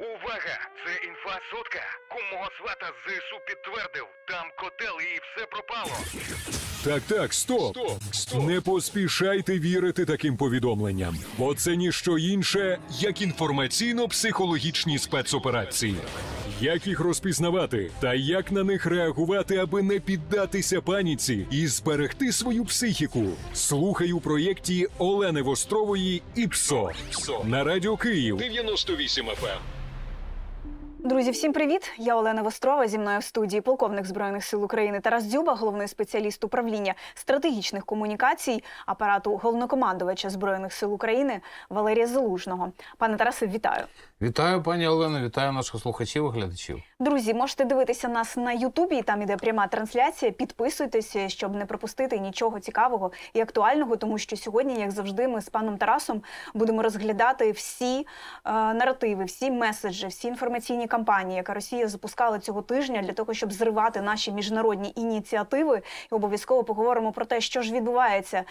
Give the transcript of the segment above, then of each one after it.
Увага! Це інфа сотка. Кум свата з ЗСУ підтвердив. Там котел і все пропало. Так, так, стоп. Стоп, стоп. Не поспішайте вірити таким повідомленням, бо це ніщо інше, як інформаційно-психологічні спецоперації. Як їх розпізнавати та як на них реагувати, аби не піддатися паніці і зберегти свою психіку? Слухай у проєкті Олени Вострової і ПСО на радіо Київ 98 FM. Друзі, всім привіт! Я Олена Вострова. Зі мною в студії полковник збройних сил України Тарас Дзюба, головний спеціаліст управління стратегічних комунікацій апарату головнокомандувача збройних сил України Валерія Залужного. Пане Тарасе, вітаю. Вітаю, пані Олено, вітаю наших слухачів і глядачів. Друзі, можете дивитися нас на Ютубі. Там іде пряма трансляція. Підписуйтесь, е, щоб не пропустити нічого цікавого і актуального, тому що сьогодні, як завжди, ми з паном Тарасом будемо розглядати всі е, наративи, всі меседжі, всі інформаційні кампанії, яка Росія запускала цього тижня для того, щоб зривати наші міжнародні ініціативи. І обов'язково поговоримо про те, що ж відбувається е,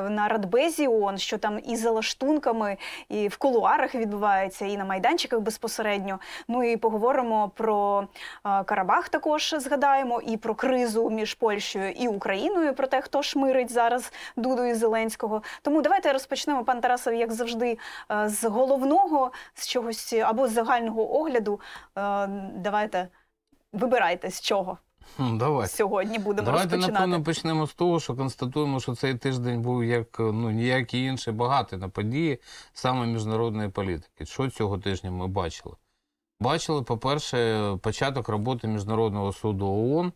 на Радбезі ООН, що там і за лаштунками, і в кулуарах відбувається, і на Майдані майданчиках безпосередньо. Ну і поговоримо про е, Карабах. Також згадаємо і про кризу між Польщею і Україною, про те, хто шмирить зараз Дуду і Зеленського. Тому давайте розпочнемо пан Тарасов, як завжди, е, з головного з чогось або з загального огляду. Е, давайте вибирайте з чого. Давайте. Сьогодні будемо Давайте, розпочинати. Давайте, напевно, почнемо з того, що констатуємо, що цей тиждень був як ну і інше багатий на події саме міжнародної політики. Що цього тижня ми бачили? Бачили, по-перше, початок роботи Міжнародного суду ООН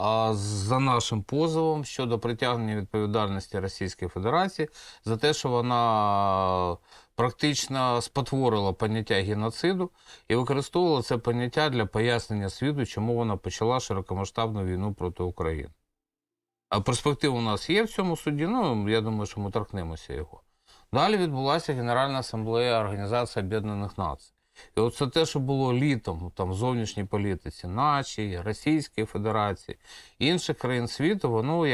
а за нашим позовом щодо притягнення відповідальності Російської Федерації за те, що вона практично спотворила поняття геноциду і використовувала це поняття для пояснення світу, чому вона почала широкомасштабну війну проти України. А перспектива у нас є в цьому суді, ну я думаю, що ми торкнемося його. Далі відбулася Генеральна асамблея Організації Об'єднаних Націй. І от це те, що було літом там, в зовнішній політиці, нашій, Російської Федерації, інших країн світу, воно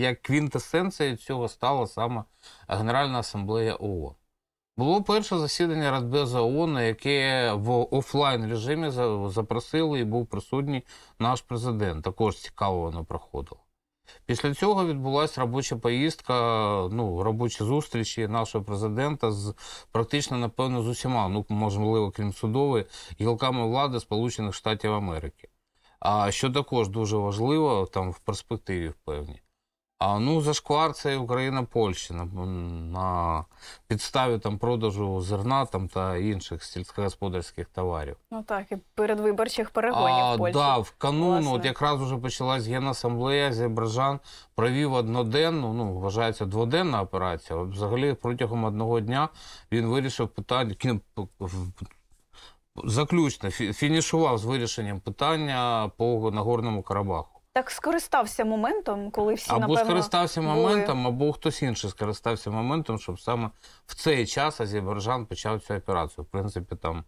як квінтесенція цього стала саме Генеральна асамблея ООН. Було перше засідання Радбеза ООН, на яке в офлайн режимі запросили і був присутній наш президент. Також цікаво воно проходило. Після цього відбулася робоча поїздка, ну, робочі зустрічі нашого президента з практично, напевно, з усіма, ну можливо, крім судової, гілками влади Сполучених Штатів Америки. А що також дуже важливо там в перспективі, в певні. А ну зашквар це Україна Польща на підставі там продажу зерна там та інших сільськогосподарських товарів. Ну так і передвиборчих перегонів а, Польщі. Да, в канун от якраз уже почалась генасамблея. зібражан провів одноденну, ну вважається дводенна операція. Взагалі, протягом одного дня він вирішив питання заключно фінішував з вирішенням питання по Нагорному Карабаху так скористався моментом, коли всі або напевно, скористався були... моментом, або хтось інший скористався моментом, щоб саме в цей час Азербайджан почав цю операцію. В принципі, там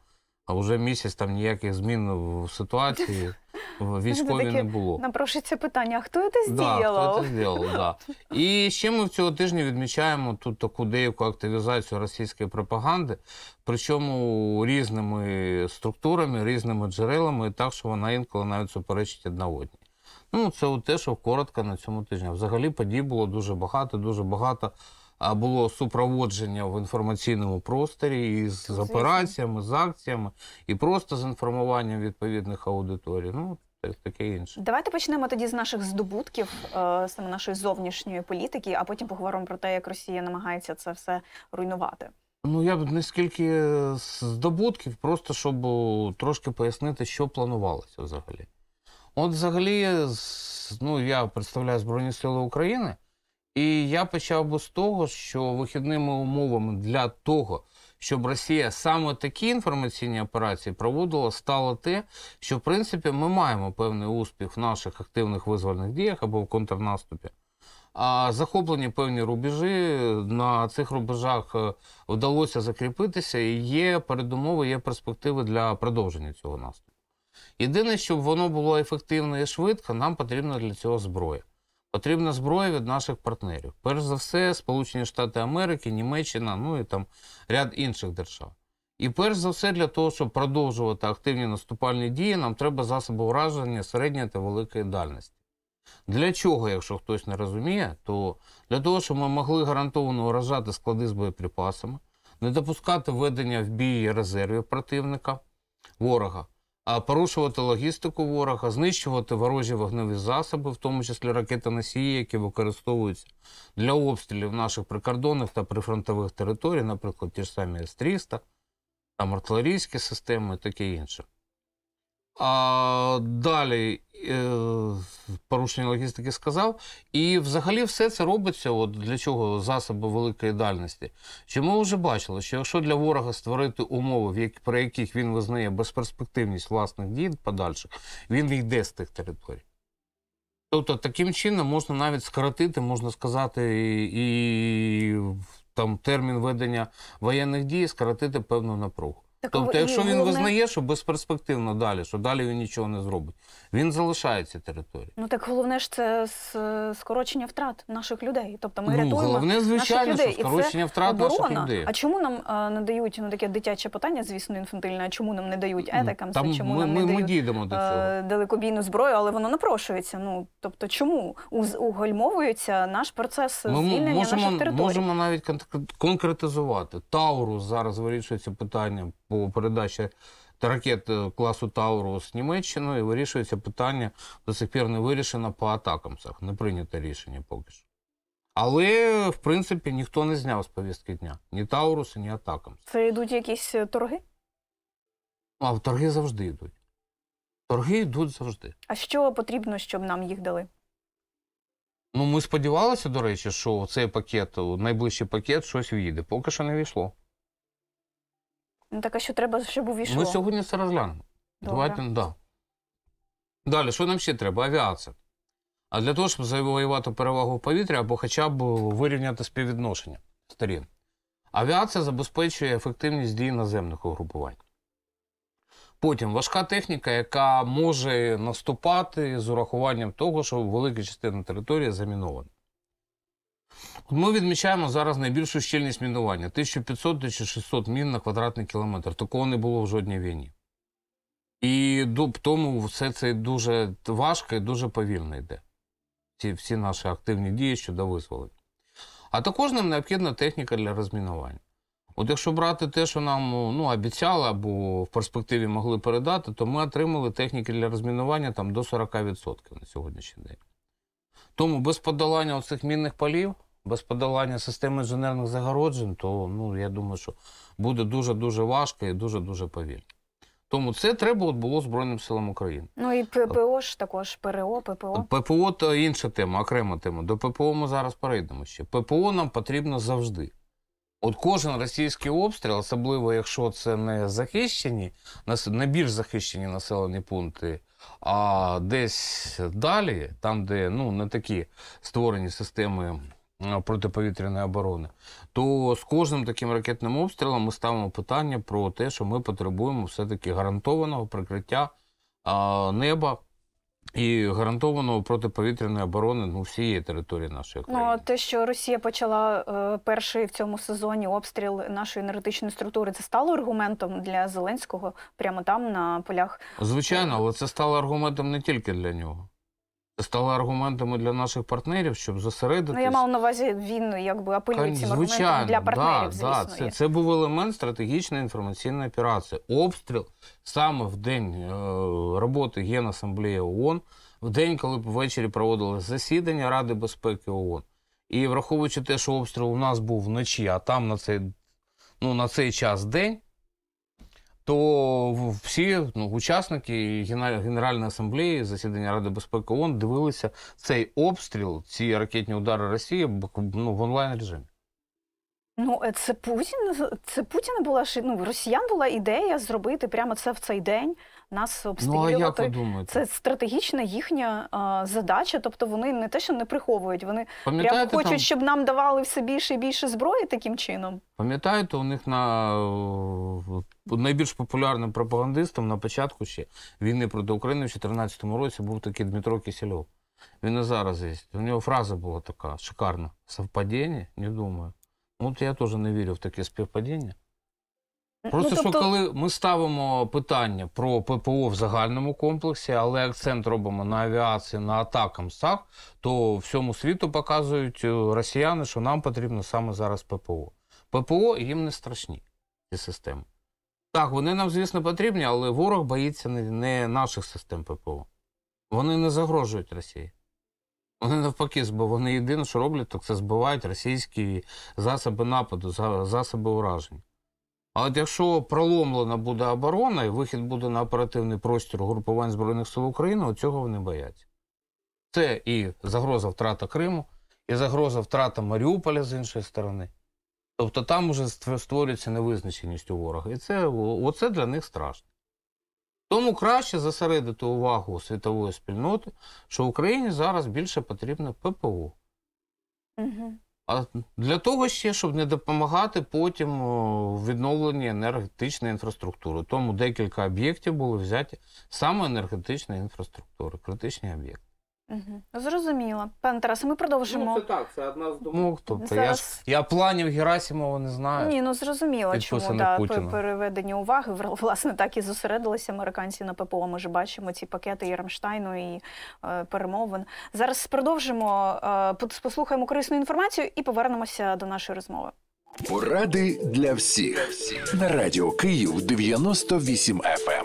а вже місяць там ніяких змін в ситуації військові не було. Напрошується питання: а хто це здіяло? Да, хто це здіяло, да. І ще ми в цього тижня відмічаємо тут таку деяку активізацію російської пропаганди, причому різними структурами, різними джерелами, так що вона інколи навіть суперечить одна одній. Ну, це те, що коротко на цьому тижні. Взагалі подій було дуже багато, дуже багато було супроводження в інформаційному просторі і з операціями, з акціями, і просто з інформуванням відповідних аудиторій. Ну, таке інше. Давайте почнемо тоді з наших здобутків, е, саме нашої зовнішньої політики, а потім поговоримо про те, як Росія намагається це все руйнувати. Ну, я б не скільки е, здобутків, просто щоб е, трошки пояснити, що планувалося взагалі. От взагалі, ну, я представляю Збройні Сили України, і я почав би з того, що вихідними умовами для того, щоб Росія саме такі інформаційні операції проводила, стало те, що в принципі ми маємо певний успіх в наших активних визвольних діях або в контрнаступі. А захоплені певні рубежі на цих рубежах е, вдалося закріпитися, і є передумови, є перспективи для продовження цього наступу. Єдине, щоб воно було ефективно і швидко, нам потрібна для цього зброя. Потрібна зброя від наших партнерів. Перш за все, Сполучені Штати Америки, Німеччина, ну і там ряд інших держав. І перш за все, для того, щоб продовжувати активні наступальні дії, нам треба засоби ураження середньої та великої дальності. Для чого, якщо хтось не розуміє, то для того, щоб ми могли гарантовано уражати склади з боєприпасами, не допускати введення в бій резервів противника, ворога порушувати логістику ворога, знищувати ворожі вогневі засоби, в тому числі ракетоносії, які використовуються для обстрілів наших прикордонних та прифронтових територій, наприклад, ті ж самі С-300, там артилерійські системи і таке інше. А Далі е, порушення логістики сказав. І взагалі все це робиться от для чого засоби великої дальності. Чи ми вже бачили, що якщо для ворога створити умови, про яких він визнає безперспективність власних дій подальших, він війде з тих територій. Тобто таким чином можна навіть скоротити, можна сказати, і, і там термін ведення воєнних дій, скоротити певну напругу. Тобто, якщо він головне... визнає, що безперспективно далі, що далі він нічого не зробить, він залишається територією. Ну так головне ж це скорочення втрат наших людей. Тобто ми ну, рятуємо головне, звичайно, наших людей. що скорочення втрат оборона. наших людей. А чому нам а, не дають ну таке дитяче питання, звісно, інфантильне, а чому нам не дають етикам? Там чому ми, нам не ми, дають дійдемо до е, цього. далекобійну зброю, але воно напрошується. Ну тобто, чому угальмовується наш процес ми звільнення можемо, наших територій? Ми можемо навіть конкретизувати. Таурус зараз вирішується питання по передачі ракет э, класу Тауру з Німеччиною і вирішується питання до сих пір не вирішено по атакамцях. Не прийнято рішення поки що. Але, в принципі, ніхто не зняв з повістки дня. Ні Таурус, ні атакам. Це йдуть якісь е, торги? Ну, а в торги завжди йдуть. Торги йдуть завжди. А що потрібно, щоб нам їх дали? Ну, ми сподівалися, до речі, що цей пакет, найближчий пакет, щось війде, Поки що не війшло. Ну так а що треба, щоб увійшло? Ми сьогодні це розглянемо. Добре. Давайте, да. Далі, що нам ще треба? Авіація. А для того, щоб завоювати перевагу в повітрі або хоча б вирівняти співвідношення сторін. Авіація забезпечує ефективність дій наземних угрупувань. Потім важка техніка, яка може наступати з урахуванням того, що велика частина території замінована. Ми відмічаємо зараз найбільшу щільність мінування 1500-1600 мін на квадратний кілометр. Такого не було в жодній війні. І тому все це дуже важко і дуже повільно йде. Ці всі наші активні дії щодо визволення. А також нам необхідна техніка для розмінування. От якщо брати те, що нам ну, обіцяли або в перспективі могли передати, то ми отримали техніки для розмінування там до 40% на сьогоднішній день. Тому без подолання цих мінних полів, без подолання системи інженерних загороджень, то ну, я думаю, що буде дуже-дуже важко і дуже-дуже повільно. Тому це треба от було Збройним силам України. Ну і ППО ж також ПРО, ППО. ППО то інша тема, окрема тема. До ППО ми зараз перейдемо ще. ППО нам потрібно завжди. От кожен російський обстріл, особливо якщо це не захищені, найбільш захищені населені пункти а десь далі, там, де ну, не такі створені системи протиповітряної оборони, то з кожним таким ракетним обстрілом ми ставимо питання про те, що ми потребуємо все-таки гарантованого прикриття неба і гарантовано протиповітряної оборони ну всієї території нашої ну, країни. Ну, те, що Росія почала е, перший в цьому сезоні обстріл нашої енергетичної структури, це стало аргументом для Зеленського прямо там на полях. Звичайно, е, але це стало аргументом не тільки для нього стала аргументами для наших партнерів, щоб зосередитись. Ну, я мав на увазі він якби апелює Та, цим аргументом для партнерів. Да, звісно, да. Це, це був елемент стратегічної інформаційної операції. Обстріл саме в день е, роботи Генасамблеї ООН, в день, коли ввечері проводили засідання Ради безпеки ООН. І враховуючи те, що обстріл у нас був вночі, а там на цей ну, на цей час день, то всі ну, учасники Генеральної асамблеї засідання Ради безпеки ООН дивилися цей обстріл, ці ракетні удари Росії ну, в онлайн режимі. Ну, е, це Путін це Путіна була ну, росіян була ідея зробити прямо це в цей день нас обстрілювати. Ну, а як ви Це стратегічна їхня а, задача. Тобто вони не те, що не приховують, вони прямо хочуть, там... щоб нам давали все більше і більше зброї таким чином. Пам'ятаєте, у них на найбільш популярним пропагандистом на початку ще війни проти України в 2014 році був такий Дмитро Кісельов. Він і зараз є. У нього фраза була така шикарна: совпадіння, не думаю. От я теж не вірю в таке співпадіння. Ну, Просто ну, тобто... що коли ми ставимо питання про ППО в загальному комплексі, але акцент робимо на авіації, на атакам САК, то всьому світу показують е, росіяни, що нам потрібно саме зараз ППО. ППО їм не страшні ці системи. Так, вони нам, звісно, потрібні, але ворог боїться не наших систем ППО. Вони не загрожують Росії. Вони навпаки, бо вони єдине, що роблять, так це збивають російські засоби нападу, засоби ураження. А от якщо проломлена буде оборона і вихід буде на оперативний простір групувань Збройних сил України, цього вони бояться. Це і загроза втрата Криму, і загроза втрата Маріуполя з іншої сторони. Тобто там уже створюється невизначеність у ворога. І це оце для них страшно. Тому краще зосередити увагу світової спільноти, що Україні зараз більше потрібно ППО. Угу. А для того ще, щоб не допомагати потім в відновленні енергетичної інфраструктури. Тому декілька об'єктів були взяті саме енергетичної інфраструктури, критичні об'єкти. Угу. Зрозуміло. Пане Тарасе, ми продовжимо. Ну, це так, це одна з думок. Тобто Зараз... я ж я планів Герасімова не знаю. Ні, ну зрозуміло, чому да, переведення уваги власне так і зосередилися американці на ППО. Ми ж бачимо ці пакети і і е, перемовин. Зараз продовжимо, е, послухаємо корисну інформацію і повернемося до нашої розмови. Поради для всіх на радіо Київ 98 FM.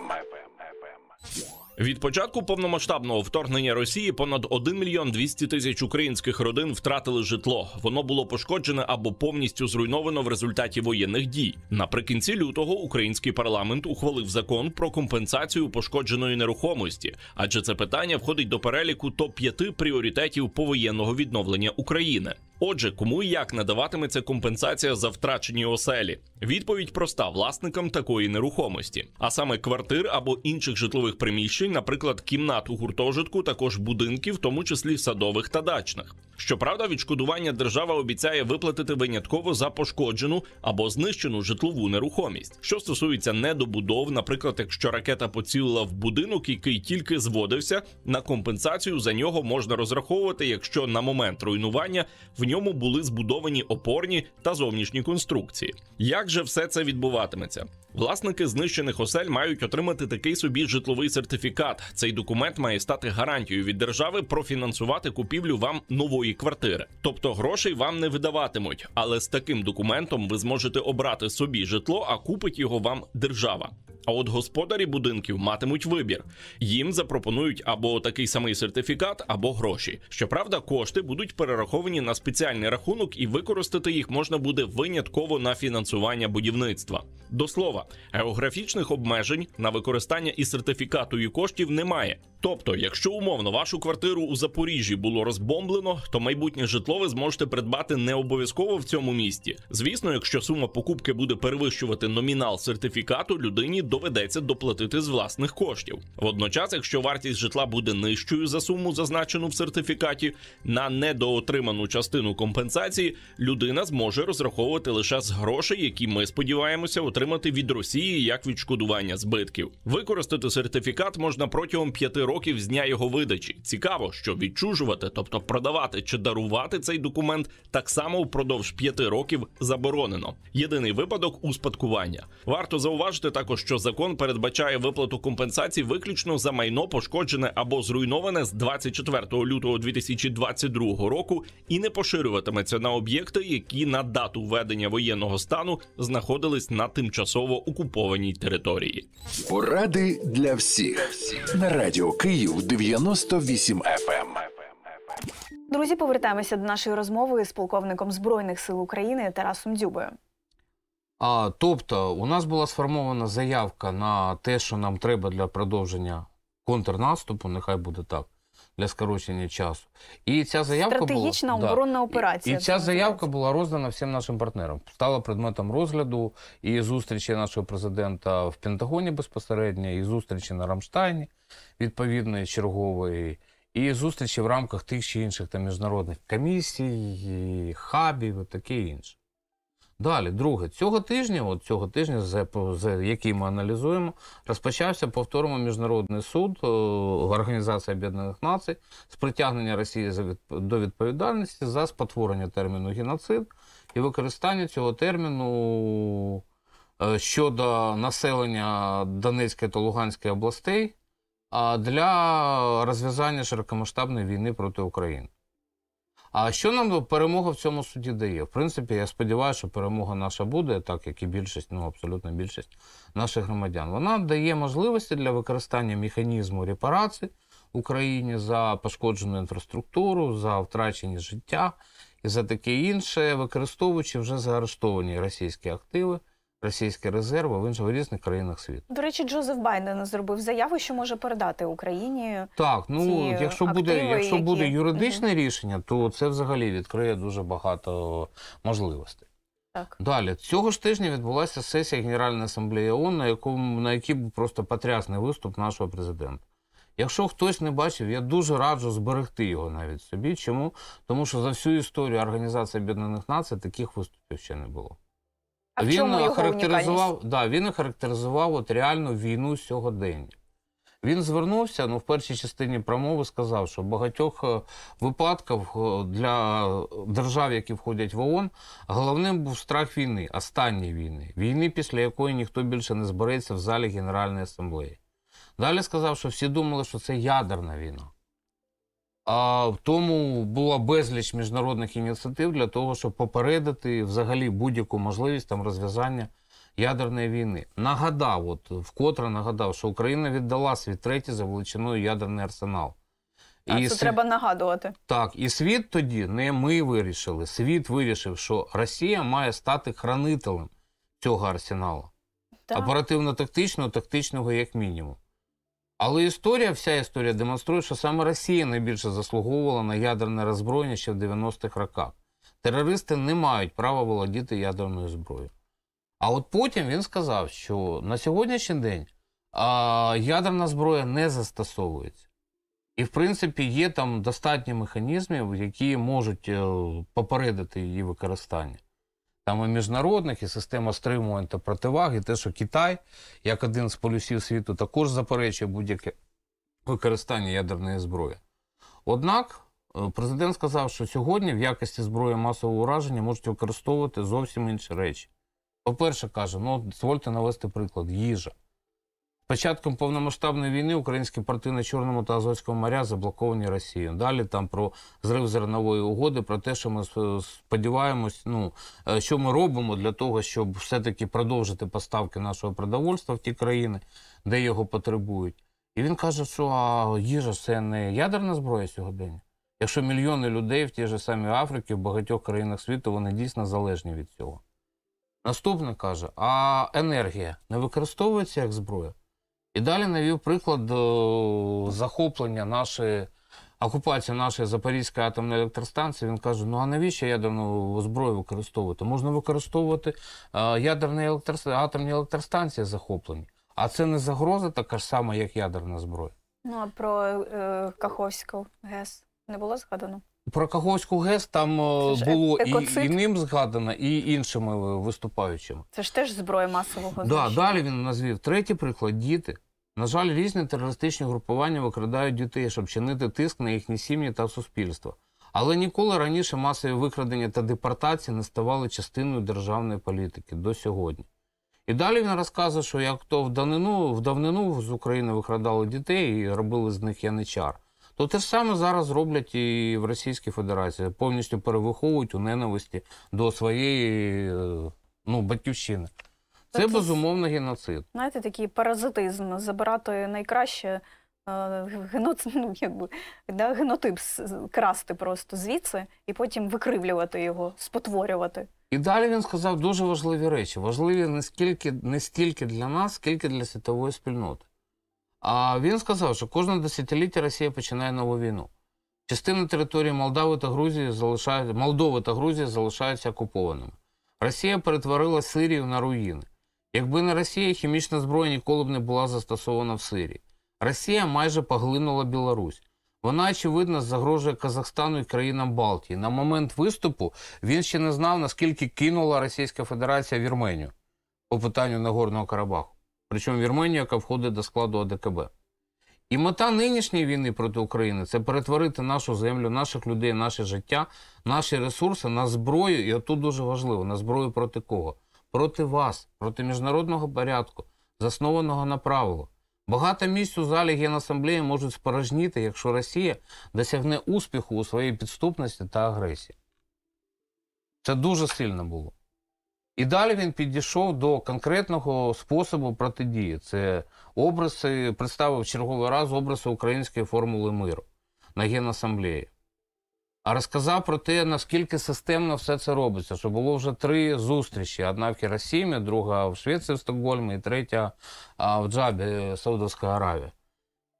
Від початку повномасштабного вторгнення Росії понад 1 мільйон 200 тисяч українських родин втратили житло. Воно було пошкоджене або повністю зруйновано в результаті воєнних дій. Наприкінці лютого український парламент ухвалив закон про компенсацію пошкодженої нерухомості, адже це питання входить до переліку топ 5 пріоритетів повоєнного відновлення України. Отже, кому і як надаватиметься компенсація за втрачені оселі? Відповідь проста власникам такої нерухомості, а саме квартир або інших житлових приміщень, наприклад, кімнат у гуртожитку, також будинків, в тому числі садових та дачних. Щоправда, відшкодування держава обіцяє виплатити винятково за пошкоджену або знищену житлову нерухомість. Що стосується недобудов, наприклад, якщо ракета поцілила в будинок, який тільки зводився, на компенсацію за нього можна розраховувати, якщо на момент руйнування в ньому були збудовані опорні та зовнішні конструкції. Як же все це відбуватиметься? Власники знищених осель мають отримати такий собі житловий сертифікат. Цей документ має стати гарантією від держави профінансувати купівлю вам нової квартири. Тобто грошей вам не видаватимуть, але з таким документом ви зможете обрати собі житло, а купить його вам держава. А от господарі будинків матимуть вибір. Їм запропонують або такий самий сертифікат, або гроші. Щоправда, кошти будуть перераховані на спеціальний рахунок, і використати їх можна буде винятково на фінансування будівництва. До слова, географічних обмежень на використання і сертифікату і коштів немає. Тобто, якщо умовно вашу квартиру у Запоріжжі було розбомблено, то майбутнє житло ви зможете придбати не обов'язково в цьому місті. Звісно, якщо сума покупки буде перевищувати номінал сертифікату, людині до доведеться доплатити з власних коштів. Водночас, якщо вартість житла буде нижчою за суму, зазначену в сертифікаті, на недоотриману частину компенсації людина зможе розраховувати лише з грошей, які ми сподіваємося отримати від Росії як відшкодування збитків. Використати сертифікат можна протягом п'яти років з дня його видачі. Цікаво, що відчужувати, тобто продавати чи дарувати цей документ, так само впродовж п'яти років заборонено. Єдиний випадок успадкування. Варто зауважити також, що за закон передбачає виплату компенсації виключно за майно пошкоджене або зруйноване з 24 лютого 2022 року і не поширюватиметься на об'єкти, які на дату введення воєнного стану знаходились на тимчасово окупованій території. Поради для всіх на радіо Київ 98 FM. Ем. Друзі, повертаємося до нашої розмови з полковником збройних сил України Тарасом Дзюбою. А, Тобто, у нас була сформована заявка на те, що нам треба для продовження контрнаступу, нехай буде так, для скорочення часу. І ця заявка Стратегічна була, оборонна да, операція. І, і ця заявка була роздана всім нашим партнерам. Стала предметом розгляду і зустрічі нашого президента в Пентагоні безпосередньо, і зустрічі на Рамштайні відповідної чергової. І зустрічі в рамках тих чи інших там міжнародних комісій, хабів і таке інше. Далі, друге, цього тижня, от цього тижня, за, за який ми аналізуємо, розпочався повторно міжнародний суд е, Організації Об'єднаних Націй з притягнення Росії до відповідальності за спотворення терміну геноцид і використання цього терміну е, щодо населення Донецької та Луганської областей для розв'язання широкомасштабної війни проти України. А що нам перемога в цьому суді дає? В принципі, я сподіваюся, що перемога наша буде, так як і більшість, ну абсолютно більшість наших громадян. Вона дає можливості для використання механізму репарацій Україні за пошкоджену інфраструктуру, за втрачені життя і за таке інше, використовуючи вже заарештовані російські активи російські резерви в інших різних країнах світу. До речі, Джозеф Байден зробив заяву, що може передати Україні. Так, ну ці якщо активи, буде, якщо які... буде юридичне uh -huh. рішення, то це взагалі відкриє дуже багато можливостей. Так. Далі цього ж тижня відбулася сесія Генеральної асамблеї ООН, на якому на якій був просто потрясний виступ нашого президента. Якщо хтось не бачив, я дуже раджу зберегти його навіть собі. Чому? Тому що за всю історію Організації Об'єднаних Націй таких виступів ще не було. А він чому його характеризував, да, він характеризував от реальну війну сьогодення. Він звернувся ну в першій частині промови сказав, що в багатьох е, випадках е, для держав, які входять в ООН, головним був страх війни, останньої війни, війни, після якої ніхто більше не збереться в залі Генеральної асамблеї. Далі сказав, що всі думали, що це ядерна війна. А в тому була безліч міжнародних ініціатив для того, щоб попередити взагалі будь-яку можливість там розв'язання ядерної війни. Нагадав, от вкотре нагадав, що Україна віддала світ третій за величиною ядерний арсенал. А і це світ... треба нагадувати. Так, і світ тоді не ми вирішили. Світ вирішив, що Росія має стати хранителем цього арсеналу, оперативно-тактичного, тактичного як мінімум. Але історія, вся історія демонструє, що саме Росія найбільше заслуговувала на ядерне роззброєння ще в 90-х роках. Терористи не мають права володіти ядерною зброєю. А от потім він сказав, що на сьогоднішній день а, ядерна зброя не застосовується. І, в принципі, є там достатньо механізмів, які можуть е, попередити її використання там і міжнародних, і система стримувань та противаг, і те, що Китай, як один з полюсів світу, також заперечує будь-яке використання ядерної зброї. Однак е, президент сказав, що сьогодні в якості зброї масового ураження можуть використовувати зовсім інші речі. По-перше, каже, ну дозвольте навести приклад, їжа. Початком повномасштабної війни українські порти на Чорному та Азовському моря заблоковані Росією. Далі там про зрив зернової угоди, про те, що ми сподіваємось, ну е, що ми робимо для того, щоб все-таки продовжити поставки нашого продовольства в ті країни, де його потребують. І він каже, що а, їжа це не ядерна зброя сьогодення. Якщо мільйони людей в тій же самій Африці, в багатьох країнах світу, вони дійсно залежні від цього. Наступне каже: а енергія не використовується як зброя. І далі навів приклад е, захоплення нашої окупації нашої Запорізької атомної електростанції. Він каже: ну а навіщо ядерну зброю використовувати? Можна використовувати е, ядерні електро... атомні електростанції захоплені. А це не загроза така ж сама, як ядерна зброя. Ну а про е, Каховську ГЕС не було згадано? Про Каговську ГЕС там е, це було е-, і і ним згадано, і іншими е, виступаючими. Це ж теж зброя масового знищення. Далі він назвів третій приклад діти. На жаль, різні терористичні групування викрадають дітей, щоб чинити тиск на їхні сім'ї та суспільство. Але ніколи раніше масові викрадення та депортації не ставали частиною державної політики до сьогодні. І далі він розказує, що як то в давнину в давнину з України викрадали дітей і робили з них яничар. То те ж саме зараз роблять і в Російській Федерації. Повністю перевиховують у ненависті до своєї е, ну, батьківщини. Це Такі, тобто, безумовно геноцид. Знаєте, такий паразитизм забирати найкраще е, геноц... ну, якби, да, генотип красти просто звідси і потім викривлювати його, спотворювати. І далі він сказав дуже важливі речі. Важливі не стільки, не стільки для нас, скільки для світової спільноти. А він сказав, що кожне десятиліття Росія починає нову війну. Частина території Молдови та Грузії залишає... Молдови та Грузія залишаються окупованими. Росія перетворила Сирію на руїни. Якби не Росія, хімічна зброя ніколи б не була застосована в Сирії. Росія майже поглинула Білорусь. Вона, очевидно, загрожує Казахстану і країнам Балтії. На момент виступу він ще не знав, наскільки кинула Російська Федерація Вірменію по питанню Нагорного Карабаху причому Вірменію, яка входить до складу АДКБ. І мета нинішньої війни проти України це перетворити нашу землю, наших людей, наше життя, наші ресурси на зброю. І отут дуже важливо на зброю проти кого? Проти вас, проти міжнародного порядку, заснованого на правилах. Багато місць у залі Генасамблеї можуть спорожніти, якщо Росія досягне успіху у своїй підступності та агресії. Це дуже сильно було. І далі він підійшов до конкретного способу протидії. Це образ представив черговий раз образи української формули миру на Генасамблеї. А розказав про те, наскільки системно все це робиться, що було вже три зустрічі: одна в Хіросімі, друга в Швеції, в Стокгольмі і третя в Джабі Саудовська Аравія.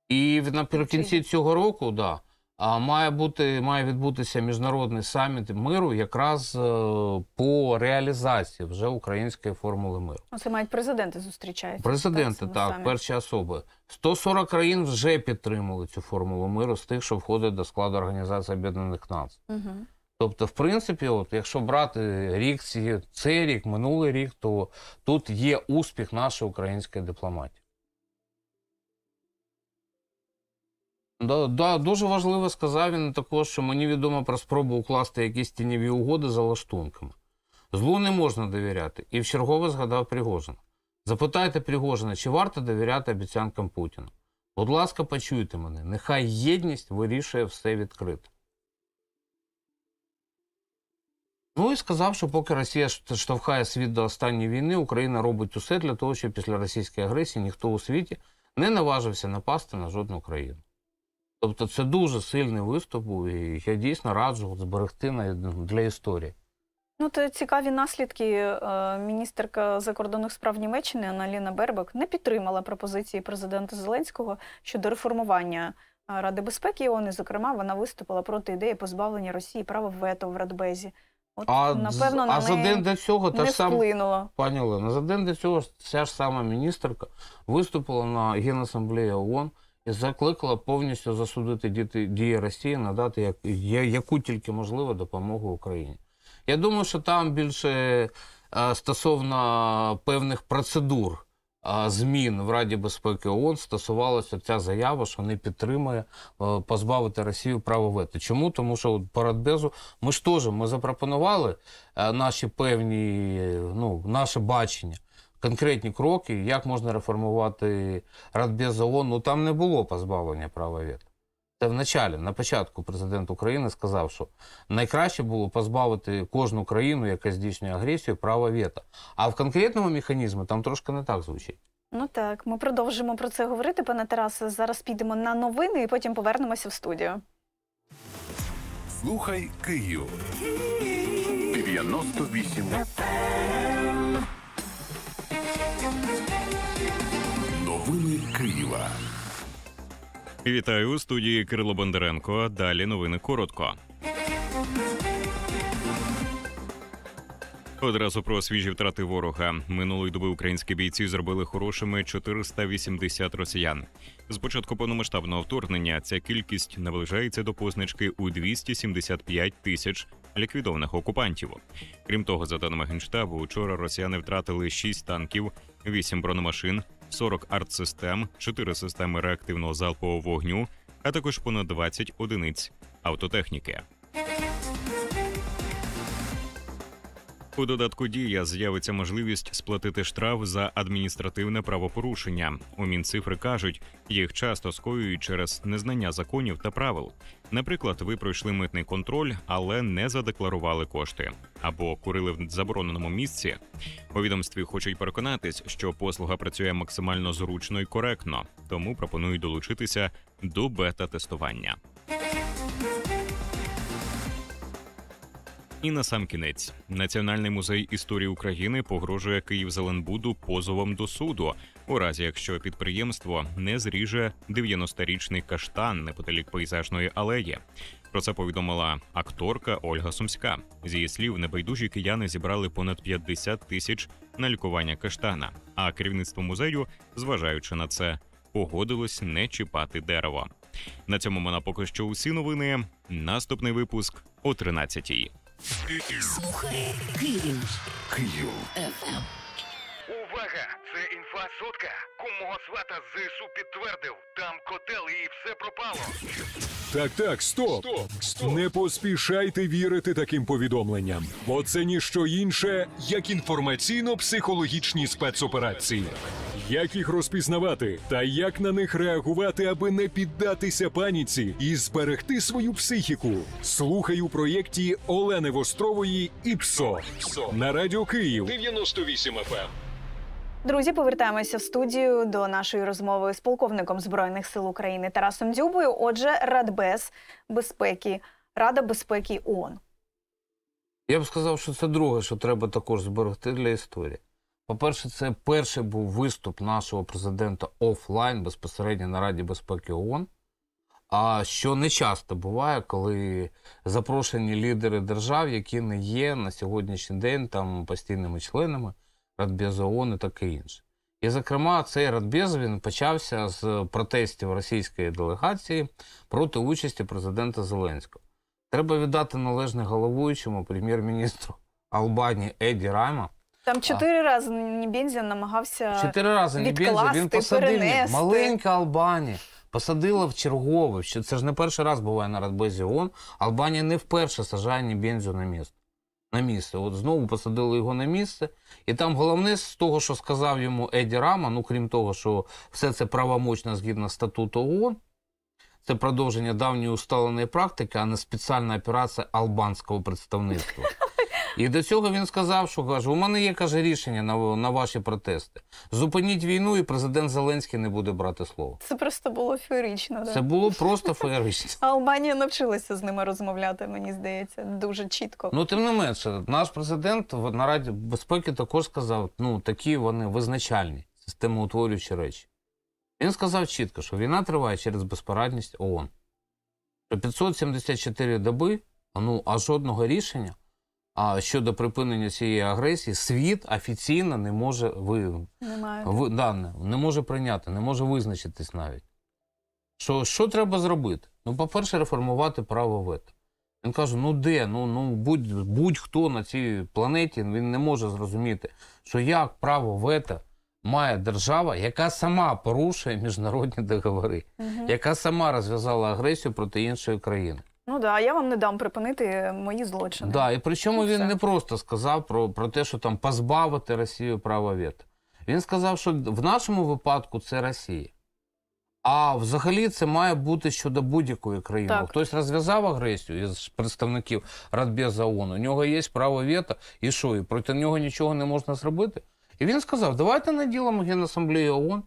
І наприкінці цього року, да, має бути має відбутися міжнародний саміт миру, якраз е, по реалізації вже української формули миру. Ну, це мають президенти зустрічаються. Президенти так, так перші особи 140 країн вже підтримали цю формулу миру з тих, що входить до складу Організації Об'єднаних Націй. Угу. Тобто, в принципі, от якщо брати рік цей рік, минулий рік, то тут є успіх нашої української дипломатії. Да, да, дуже важливо сказав він також, що мені відомо про спробу укласти якісь тіньові угоди за лаштунками. Злу не можна довіряти, і в чергове згадав Пригожин. Запитайте Пригожина, чи варто довіряти обіцянкам Путіна. Будь ласка, почуйте мене, нехай єдність вирішує все відкрито. Ну і сказав, що поки Росія штовхає світ до останньої війни, Україна робить усе для того, щоб після російської агресії ніхто у світі не наважився напасти на жодну країну. Тобто це дуже сильний виступ, і я дійсно раджу зберегти для історії. Ну, то цікаві наслідки. Е, міністерка закордонних справ Німеччини Аналіна Бербак не підтримала пропозиції президента Зеленського щодо реформування е, Ради безпеки ООН, і, зокрема, вона виступила проти ідеї позбавлення Росії права вето в Радбезі. От, а напевно, на а за день до цього та сам, пані Олена, за день до цього ця ж сама міністерка виступила на Генасамблеї ООН закликала повністю засудити діти дії Росії, надати як, яку тільки можливо допомогу Україні. Я думаю, що там більше е, стосовно певних процедур. Е, змін в Раді безпеки ООН стосувалася ця заява, що не підтримує е, позбавити Росію право вети. Чому? Тому що по Радбезу ми ж теж ми запропонували наші певні ну, наше бачення конкретні кроки, як можна реформувати Радбез ООН. Ну там не було позбавлення права вето. Це вначалі. на початку президент України сказав, що найкраще було позбавити кожну країну, яка здійснює агресію, права вето. А в конкретному механізмі там трошки не так звучить. Ну так, ми продовжимо про це говорити, пане Тарасе. Зараз підемо на новини і потім повернемося в студію. Слухай Київ 98. Новини Києва. Вітаю у студії Кирило Бондаренко. Далі новини коротко. Одразу про свіжі втрати ворога минулої доби українські бійці зробили хорошими 480 росіян. З початку повномасштабного вторгнення ця кількість наближається до позначки у 275 тисяч ліквідованих окупантів. Крім того, за даними генштабу, вчора росіяни втратили 6 танків, 8 бронемашин, 40 артсистем, 4 системи реактивного залпового вогню, а також понад 20 одиниць автотехніки. У додатку дія з'явиться можливість сплатити штраф за адміністративне правопорушення. У мінцифри кажуть, їх часто скоюють через незнання законів та правил. Наприклад, ви пройшли митний контроль, але не задекларували кошти або курили в забороненому місці. У відомстві хочуть переконатись, що послуга працює максимально зручно і коректно, тому пропонують долучитися до бета-тестування. І на сам кінець Національний музей історії України погрожує Київзеленбуду позовом до суду, у разі якщо підприємство не зріже 90-річний каштан неподалік пейзажної алеї. Про це повідомила акторка Ольга Сумська. З її слів, небайдужі кияни зібрали понад 50 тисяч на лікування каштана. А керівництво музею, зважаючи на це, погодилось не чіпати дерево. На цьому мене поки що усі новини. Наступний випуск о 13-й. Слухає Київ. Київ. ФМ. Ем. Увага! Це інфа сотка. Кум мого свата з ЗСУ підтвердив. Там котел і все пропало. Так, так, стоп. Стоп, стоп. Не поспішайте вірити таким повідомленням, бо це ніщо інше, як інформаційно-психологічні спецоперації як їх розпізнавати та як на них реагувати, аби не піддатися паніці і зберегти свою психіку. Слухай у проєкті Олени Вострової і ПСО на радіо Київ 98 FM. Ем. Друзі, повертаємося в студію до нашої розмови з полковником збройних сил України Тарасом Дзюбою. Отже, Радбез безпеки, Рада безпеки ООН. Я б сказав, що це друге, що треба також зберегти для історії. По-перше, це перший був виступ нашого президента офлайн безпосередньо на Раді безпеки ООН. А що не часто буває, коли запрошені лідери держав, які не є на сьогоднішній день там постійними членами Радбезу ООН і таке інше. І, зокрема, цей Радбез він почався з протестів російської делегації проти участі президента Зеленського. Треба віддати належне головуючому прем'єр-міністру Албанії Еді Райма. Там чотири рази Нібензя намагався чотири рази Нібензя він посадив. Маленька Албанія посадила в чергове. Що це ж не перший раз буває на Радбезі ООН. Албанія не вперше сажає Нібензю на місце. На місце. От знову посадили його на місце. І там головне з того, що сказав йому Еді Рама, ну крім того, що все це правомочно згідно статуту ООН. Це продовження давньої усталеної практики, а не спеціальна операція албанського представництва. І до цього він сказав, що каже, у мене є каже рішення на на ваші протести. Зупиніть війну, і президент Зеленський не буде брати слово. Це просто було феєрично. Да? Це було просто феєрично. Албанія навчилася з ними розмовляти. Мені здається, дуже чітко. Ну тим не менше, наш президент на Раді безпеки також сказав: ну такі вони визначальні системоутворюючі речі. Він сказав чітко, що війна триває через безпорадність ООН. 574 доби, ну а жодного рішення а щодо припинення цієї агресії, світ офіційно не може ви, ви да, не може прийняти, не може визначитись навіть. Що що треба зробити? Ну, по-перше, реформувати право вето. Він каже: ну де? Ну ну будь-хто будь на цій планеті він не може зрозуміти, що як право вето має держава, яка сама порушує міжнародні договори, угу. яка сама розв'язала агресію проти іншої країни. Ну да, я вам не дам припинити мої злочини. Да, і причому ну, він не просто сказав про про те, що там позбавити Росію права вето. Він сказав, що в нашому випадку це Росія. А взагалі це має бути щодо будь-якої країни. Так. Хтось розв'язав агресію із представників Радбеза ООН, У нього є право вето, і що, і проти нього нічого не можна зробити. І він сказав: давайте наділимо Генасамблею ООН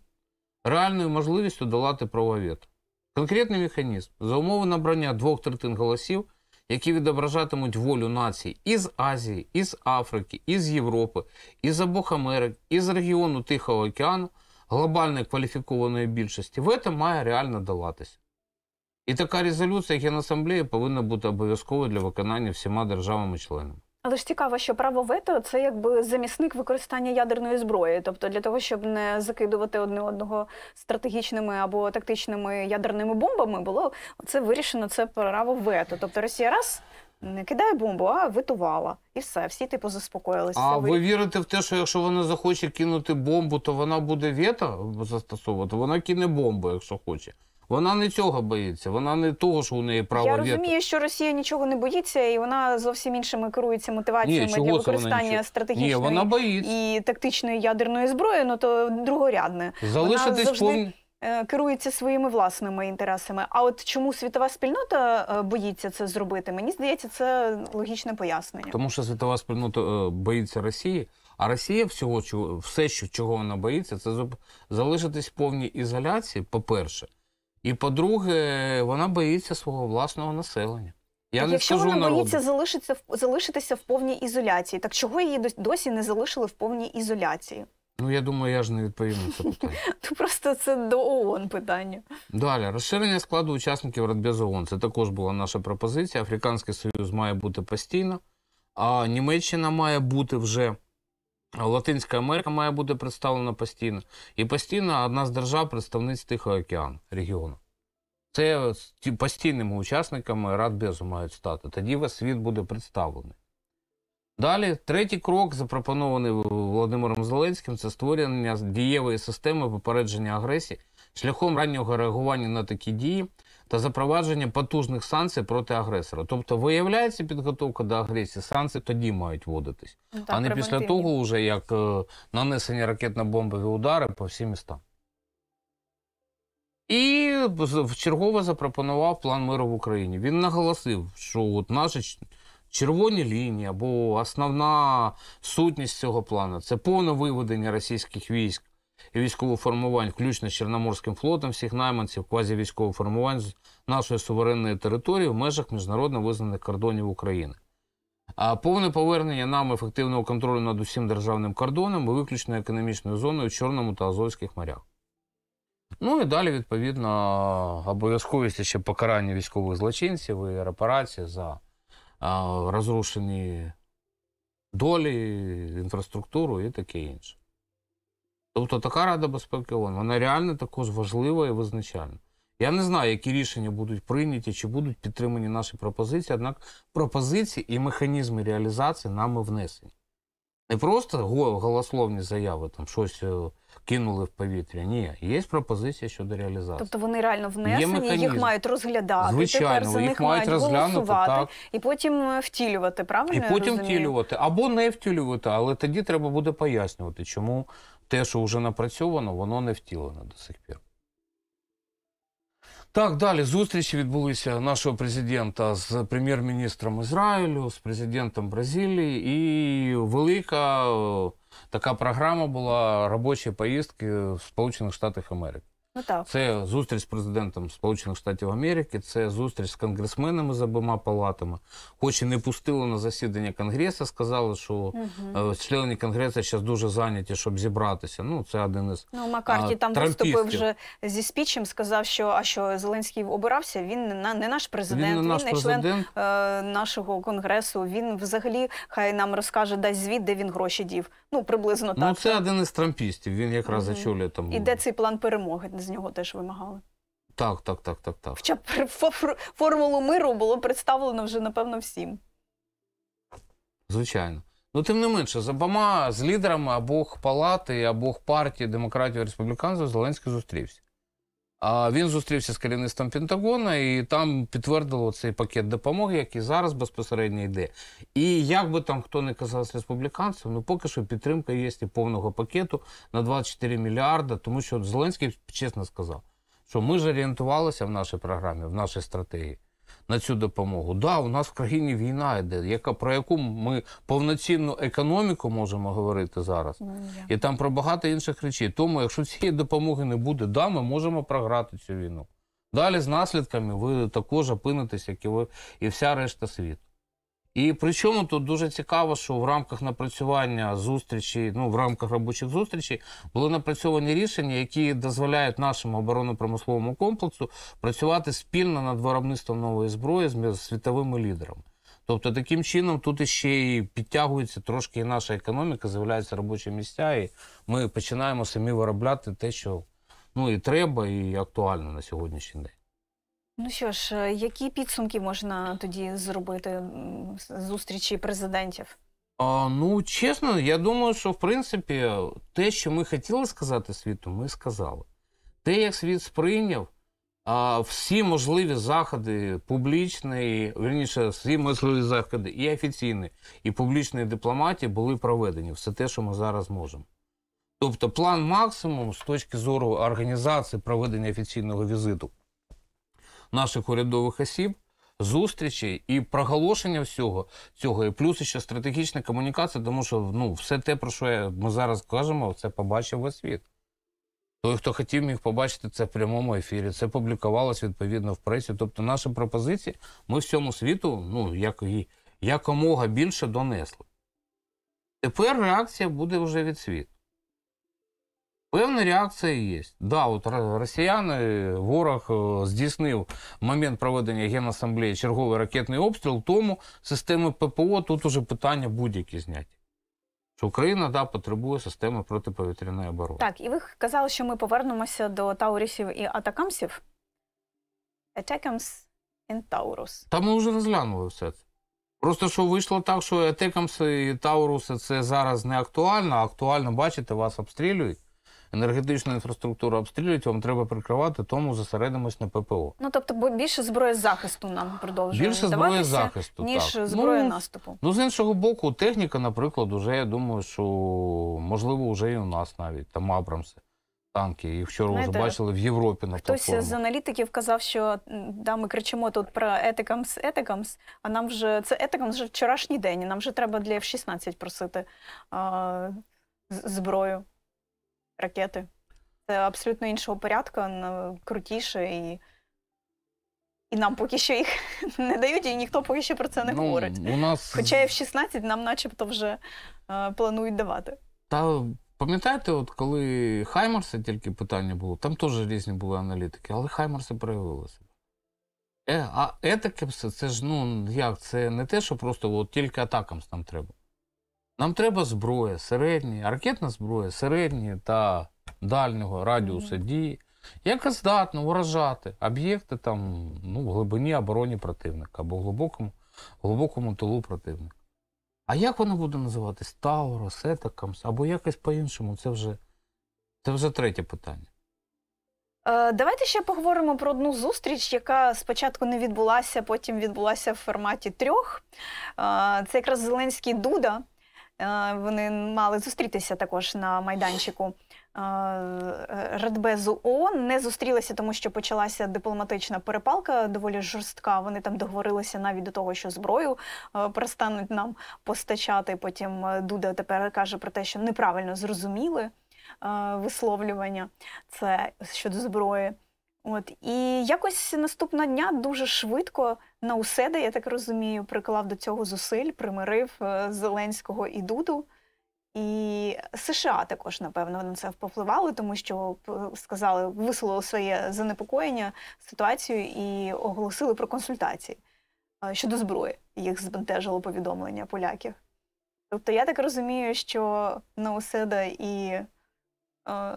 реальною можливістю долати право вето. Конкретний механізм за умови набрання двох третин голосів, які відображатимуть волю націй із Азії, із Африки, із Європи, із обох Америк, із регіону Тихого океану, глобальної кваліфікованої більшості, вето має реально даватися. І така резолюція Генасамблеї повинна бути обов'язковою для виконання всіма державами-членами. Але ж цікаво, що право вето це якби замісник використання ядерної зброї, тобто для того, щоб не закидувати одне одного стратегічними або тактичними ядерними бомбами, було це вирішено це право вето. Тобто Росія раз не кидає бомбу, а витувала. І все, всі типу заспокоїлися. А ви вірите в те, що якщо вона захоче кинути бомбу, то вона буде вето застосовувати? Вона кине бомбу, якщо хоче. Вона не цього боїться, вона не того, що у неї право Я розумію, що Росія нічого не боїться, і вона зовсім іншими керується мотиваціями Ні, для використання вона стратегічної Ні, вона і тактичної ядерної зброї, ну то другорядне. Залишитись вона завжди е, керується своїми власними інтересами. А от чому світова спільнота е, боїться це зробити? Мені здається, це логічне пояснення. Тому що світова спільнота е, боїться Росії. А Росія всього все, що чого вона боїться, це залишитись в повній ізоляції, по перше. І по-друге, вона боїться свого власного населення. Я не Якщо скажу вона народу. боїться залишитися залишитися в повній ізоляції, так чого її досі не залишили в повній ізоляції? Ну я думаю, я ж не відповім на це питання. То просто це до ООН питання. Далі розширення складу учасників Радбезу ООН. Це також була наша пропозиція. Африканський Союз має бути постійно, а Німеччина має бути вже Латинська Америка має бути представлена постійно. І постійно одна з держав представниць Тихого океану регіону. Це постійними учасниками Радбезу мають стати. Тоді весь світ буде представлений. Далі, третій крок, запропонований Володимиром Зеленським, це створення дієвої системи попередження агресії шляхом раннього реагування на такі дії та запровадження потужних санкцій проти агресора. Тобто, виявляється підготовка до агресії, санкції тоді мають вводитись, ну, так, а не після того, вже як е, нанесені ракетно-бомбові удари по всім містам. І чергово запропонував план миру в Україні. Він наголосив, що от наші червоні лінії або основна сутність цього плану це повне виведення російських військ і військових формувань, включно з Чорноморським флотом, всіх найманців, квазівійськових формувань з нашої суверенної території в межах міжнародно визнаних кордонів України. А повне повернення нам ефективного контролю над усім державним кордоном і виключно економічною зоною в Чорному та Азовських морях. Ну і далі, відповідно, обов'язковість ще покарання військових злочинців і репарації за розрушені долі, інфраструктуру і таке інше. Тобто така Рада безпеки ООН, вона реально також важлива і визначальна. Я не знаю, які рішення будуть прийняті чи будуть підтримані наші пропозиції, однак пропозиції і механізми реалізації нами внесені. Не просто голословні заяви, там щось е, кинули в повітря. Ні, є пропозиції щодо реалізації. Тобто вони реально внесені, їх мають розглядати, Звичайно, тепер за їх них мають голосувати так. і потім е, втілювати, правильно? І потім я втілювати або не втілювати, але тоді треба буде пояснювати, чому те, що вже напрацьовано, воно не втілено до сих пір. Так, далі зустрічі відбулися нашого президента з прем'єр-міністром Ізраїлю, з президентом Бразилії, і велика е, така програма була робочі поїздки в Сполучених Штатах Америки. Ну так. Це зустріч з президентом Сполучених Штатів Америки, це зустріч з конгресменами з обома палатами. Хоч і не пустили на засідання Конгресу, сказали, що угу. члени Конгресу зараз дуже зайняті, щоб зібратися. Ну, це один із Ну, Маккарті а, там виступив вже зі спічем, сказав, що а що Зеленський обирався, він не, не наш президент, він не, наш він не президент. член е, нашого конгресу. Він взагалі хай нам розкаже, дасть звіт, де він гроші дів. Ну, приблизно ну, так. Ну, це один із трампістів. Він якраз угу. очолює там. І де цей план перемоги? з нього теж вимагали. Так, так, так, так, так. Хоча формулу миру було представлено вже, напевно, всім. Звичайно. Ну, тим не менше, з обома з лідерами обох палати, обох партій демократів і республіканців Зеленський зустрівся. А Він зустрівся з керівництвом Пентагона, і там підтвердило цей пакет допомоги, який зараз безпосередньо йде. І як би там хто не казав з республіканців, ну поки що підтримка є і повного пакету на 24 мільярда, тому що Зеленський чесно сказав, що ми ж орієнтувалися в нашій програмі, в нашій стратегії на цю допомогу. Да, у нас в країні війна йде, яка про яку ми повноцінну економіку можемо говорити зараз, mm -hmm. і там про багато інших речей. Тому, якщо цієї допомоги не буде, да, ми можемо програти цю війну. Далі з наслідками ви також опинитесь, як і ви і вся решта світу. І при чому тут дуже цікаво, що в рамках напрацювання зустрічі, ну в рамках робочих зустрічей були напрацьовані рішення, які дозволяють нашому оборонно-промисловому комплексу працювати спільно над виробництвом нової зброї з світовими лідерами. Тобто, таким чином тут іще і підтягується трошки і наша економіка, з'являються робочі місця, і ми починаємо самі виробляти те, що ну і треба, і актуально на сьогоднішній день. Ну що ж, е, які підсумки можна тоді зробити з зустрічі президентів? А, Ну, чесно, я думаю, що в принципі те, що ми хотіли сказати світу, ми сказали. Те, як світ сприйняв а, всі можливі заходи публічної, верніше, всі можливі заходи і офіційні, і публічної дипломатії були проведені. Все те, що ми зараз можемо. Тобто, план максимум з точки зору організації проведення офіційного візиту наших урядових осіб, зустрічей і проголошення всього цього, і плюс ще стратегічна комунікація, тому що ну, все те, про що ми зараз кажемо, це побачив весь світ. Той, хто хотів, міг побачити це в прямому ефірі, це публікувалось відповідно в пресі. Тобто, наші пропозиції ми всьому світу ну, як, якомога більше донесли. Тепер реакція буде вже від світу. Певна реакція є. Да, от росіяни ворог э, здійснив момент проведення генасамблеї черговий ракетний обстріл, тому системи ППО тут уже питання будь-які зняті. Що Україна да, потребує системи протиповітряної оборони. Так, і ви казали, що ми повернемося до Таурісів і Атакамсів. Атакамс і Таурус. Та ми вже розглянули все це. Просто що вийшло так, що Атакамс і Тауруси це зараз не актуально, а актуально, бачите, вас обстрілюють енергетичну інфраструктуру обстрілюють, вам треба прикривати, тому зосередимось на ППО. Ну тобто, більше зброї захисту нам продовжує більше зброї захисту, ніж так. Ну, зброї ну, наступу. Ну з іншого боку, техніка, наприклад, уже я думаю, що можливо вже і у нас навіть там Абрамси. Танки їх вчора Знаєте, вже бачили в Європі на хтось платформі. з аналітиків казав, що да, ми кричимо тут про етикамс, етикамс. А нам вже це етикамс вже вчорашній день. і Нам вже треба для F-16 просити а, зброю ракети. Це абсолютно іншого порядку, крутіше і. І нам поки що їх не дають, і ніхто поки що про це не ну, говорить. У нас... Хоча F-16 нам начебто вже е, планують давати. Та пам'ятаєте, от коли Хаймерси тільки питання було, там теж різні були аналітики, але Хаймерси проявила себе. Е, а етакепси, це ж ну як, це не те, що просто от, тільки атакам нам треба. Нам треба зброя середньої, ракетна зброя середньої та дальнього радіуса дії, яка здатна вражати, об'єкти там ну, в глибині обороні противника або в глибокому глибокому тилу противника. А як воно буде називатись? Таурос, Етакамс, або якось по-іншому, це вже, це вже третє питання. Е, давайте ще поговоримо про одну зустріч, яка спочатку не відбулася, потім відбулася в форматі трьох. Е, це якраз Зеленський Дуда. Е, вони мали зустрітися також на майданчику е, Радбезу ООН. Не зустрілися, тому що почалася дипломатична перепалка доволі жорстка. Вони там договорилися навіть до того, що зброю е, перестануть нам постачати. Потім Дуда тепер каже про те, що неправильно зрозуміли висловлювання це щодо зброї. От і якось наступного дня дуже швидко на уседа, я так розумію, приклав до цього зусиль, примирив е, Зеленського і Дуду. І США також, напевно, на це впливали, тому що е, сказали, висловили своє занепокоєння ситуацією і оголосили про консультації е, щодо зброї. Їх збентежило повідомлення поляків. Тобто, я так розумію, що Науседа і е,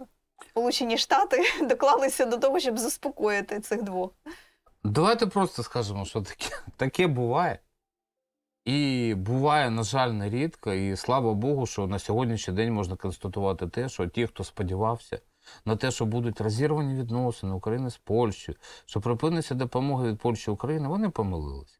Сполучені Штати доклалися до того, щоб заспокоїти цих двох. Давайте просто скажемо, що таке таке буває. І буває, на жаль, нерідко. І слава Богу, що на сьогоднішній день можна констатувати те, що ті, хто сподівався на те, що будуть розірвані відносини України з Польщею, що припиниться допомога від Польщі України, вони помилилися.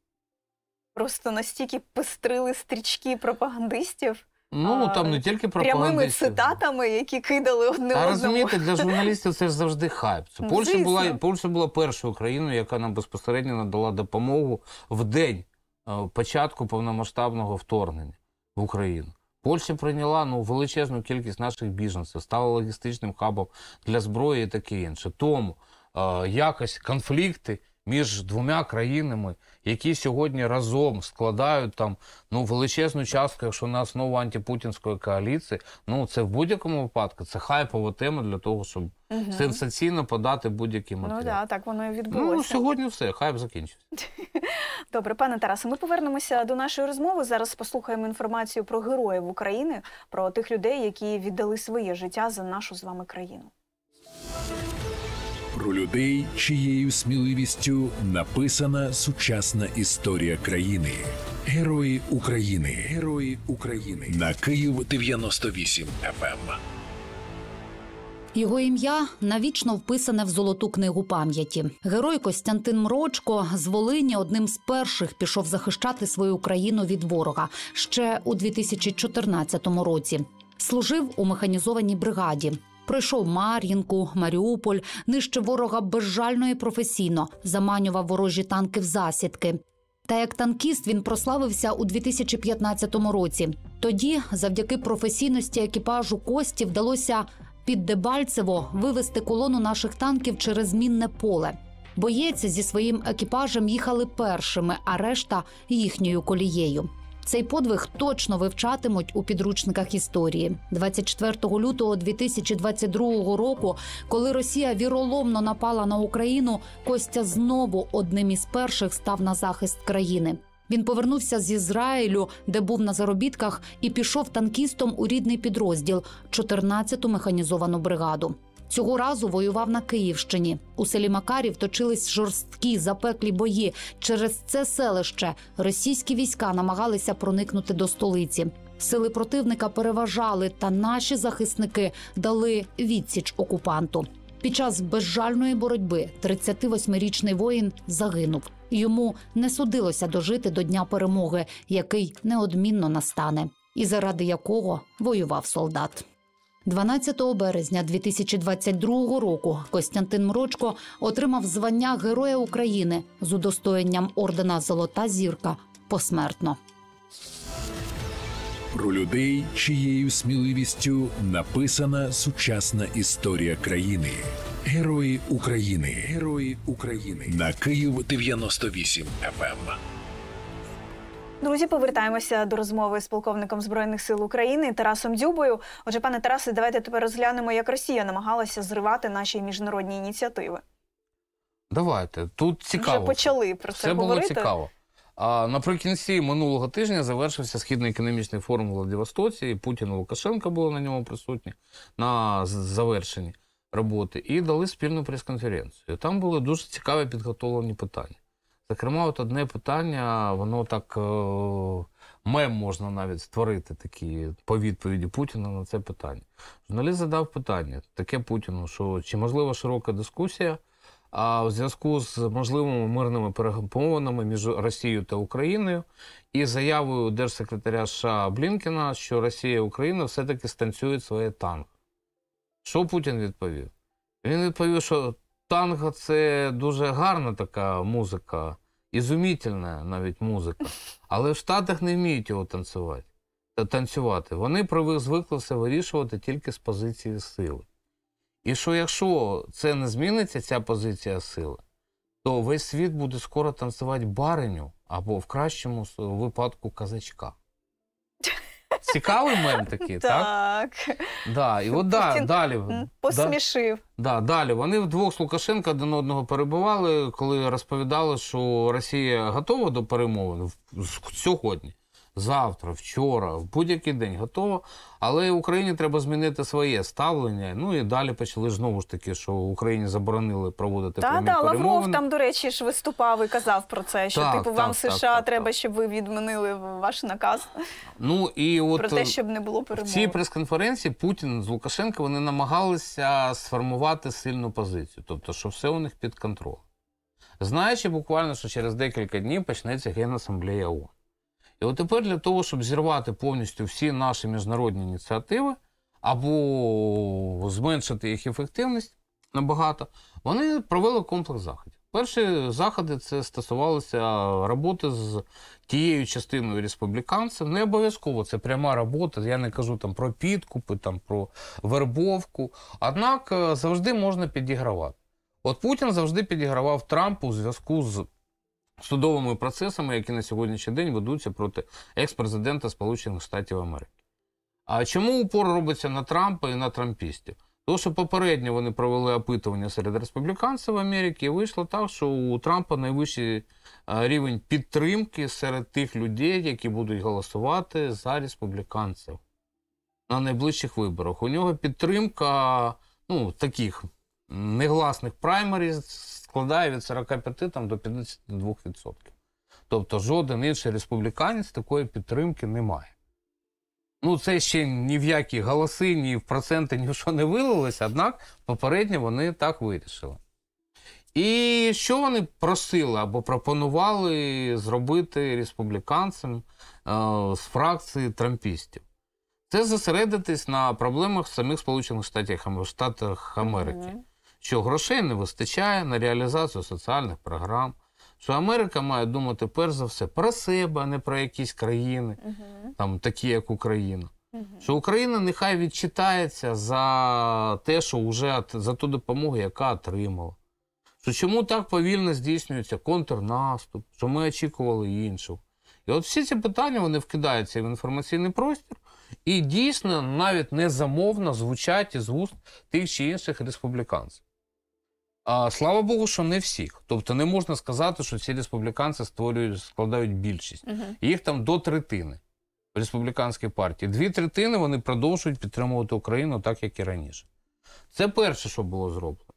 Просто настільки пестрили стрічки пропагандистів. Ну там не тільки пропагандистів. прямими цитатами, які кидали одне одному. А розумієте, для журналістів це ж завжди хайп. Це Польща була Польща була першою країною, яка нам безпосередньо надала допомогу в день е, початку повномасштабного вторгнення в Україну. Польща прийняла ну величезну кількість наших біженців, стала логістичним хабом для зброї і таке інше. Тому е, якось конфлікти між двома країнами, які сьогодні разом складають там ну величезну частку, якщо на основу антипутінської коаліції, ну це в будь-якому випадку це хайпова тема для того, щоб угу. сенсаційно подати будь-які матеріали. Ну да, так воно і ну, відбулося. Ну сьогодні все хайп закінчився. Добре, пане Тарасе, ми повернемося до нашої розмови. Зараз послухаємо інформацію про героїв України, про тих людей, які віддали своє життя за нашу з вами країну про людей, чиєю сміливістю написана сучасна історія країни. Герої України, герої України на Київ 98 FM. Ем. Його ім'я навічно вписане в золоту книгу пам'яті. Герой Костянтин Мрочко з Волині одним з перших пішов захищати свою країну від ворога ще у 2014 році. Служив у механізованій бригаді. Пройшов Мар'їнку, Маріуполь, нищив ворога безжально і професійно, заманював ворожі танки в засідки. Та як танкіст він прославився у 2015 році. Тоді, завдяки професійності екіпажу Кості, вдалося під Дебальцево вивести колону наших танків через мінне поле. Боєць зі своїм екіпажем їхали першими, а решта їхньою колією. Цей подвиг точно вивчатимуть у підручниках історії 24 лютого 2022 року, коли Росія віроломно напала на Україну. Костя знову одним із перших став на захист країни. Він повернувся з Ізраїлю, де був на заробітках, і пішов танкістом у рідний підрозділ, 14-ту механізовану бригаду. Цього разу воював на Київщині. У селі Макарів точились жорсткі запеклі бої. Через це селище російські війська намагалися проникнути до столиці. Сили противника переважали, та наші захисники дали відсіч окупанту. Під час безжальної боротьби 38-річний воїн загинув. Йому не судилося дожити до дня перемоги, який неодмінно настане, і заради якого воював солдат. 12 березня 2022 року Костянтин Мрочко отримав звання Героя України з удостоєнням ордена Золота зірка посмертно. Про людей, чиєю сміливістю написана сучасна історія країни. Герої України, герої України на Київ 98 FM. Друзі, повертаємося до розмови з полковником збройних сил України Тарасом Дзюбою. Отже, пане Тарасе, давайте тепер розглянемо, як Росія намагалася зривати наші міжнародні ініціативи. Давайте тут цікаво вже почали про це Все говорити. було цікаво. А наприкінці минулого тижня завершився східний економічний форум у Владивостоці. і Путін і Лукашенко були на ньому присутні на завершенні роботи і дали спільну прес-конференцію. Там були дуже цікаві підготовлені питання. Зокрема, от одне питання, воно так е, мем можна навіть створити такі по відповіді Путіна на це питання. Журналіст задав питання таке Путіну, що чи можлива широка дискусія? А в зв'язку з можливими мирними перемовинами між Росією та Україною і заявою держсекретаря США Блінкена, що Росія і Україна все-таки станцюють своє танк. Що Путін відповів? Він відповів, що Танго це дуже гарна така музика, ізумітельна навіть музика. Але в Штатах не вміють його танцювати. танцювати. Вони звикли все вирішувати тільки з позиції сили. І що якщо це не зміниться, ця позиція сили, то весь світ буде скоро танцювати бареню або в кращому випадку казачка. Цікавий мем такий, так? Так. Да, І от да, далі. Посмішив. Да, Далі вони вдвох з Лукашенка один одного перебували, коли розповідали, що Росія готова до перемовин сьогодні завтра, вчора, в будь-який день готово. Але Україні треба змінити своє ставлення. Ну і далі почали знову ж таки, що Україні заборонили проводити та, прямі та, перемовини. Лавров там, до речі, ж виступав і казав про це, що так, типу так, вам так, США треба, щоб ви відмінили ваш наказ. Ну і от про те, щоб не було перемови. В цій прес-конференції Путін з Лукашенко вони намагалися сформувати сильну позицію, тобто, що все у них під контролем. Знаючи буквально, що через декілька днів почнеться Генасамблея ООН. І от тепер для того, щоб зірвати повністю всі наші міжнародні ініціативи або зменшити їх ефективність набагато, вони провели комплекс заходів. Перші заходи це стосувалося роботи з тією частиною республіканців. Не обов'язково це пряма робота. Я не кажу там про підкупи, там про вербовку. Однак е, завжди можна підігравати. От Путін завжди підігравав Трампу у зв'язку з судовими процесами, які на сьогоднішній день ведуться проти екс-президента Сполучених Штатів Америки. А чому упор робиться на Трампа і на трампістів? Тому що попередньо вони провели опитування серед республіканців в Америці, і вийшло так, що у Трампа найвищий рівень підтримки серед тих людей, які будуть голосувати за республіканців на найближчих виборах. У нього підтримка ну, таких негласних праймерів складає від 45 там, до 52%. Тобто жоден інший республіканець такої підтримки не має. Ну, це ще ні в які голоси, ні в проценти, ні в що не вилилося, однак попередньо вони так вирішили. І що вони просили або пропонували зробити республіканцям е, з фракції трампістів? Це зосередитись на проблемах самих Сполучених Штатів Америки що грошей не вистачає на реалізацію соціальних програм, що Америка має думати перш за все про себе, а не про якісь країни, uh там такі як Україна. Uh Що Україна нехай відчитається за те, що вже за ту допомогу, яка отримала. Що чому так повільно здійснюється контрнаступ, що ми очікували іншого? І от всі ці питання вони вкидаються в інформаційний простір і дійсно навіть незамовно звучать із вуст тих чи інших республіканців. А, Слава Богу, що не всіх. Тобто не можна сказати, що ці республіканці створюють, складають більшість. Угу. Їх там до третини в республіканській партії. Дві третини вони продовжують підтримувати Україну так, як і раніше. Це перше, що було зроблено.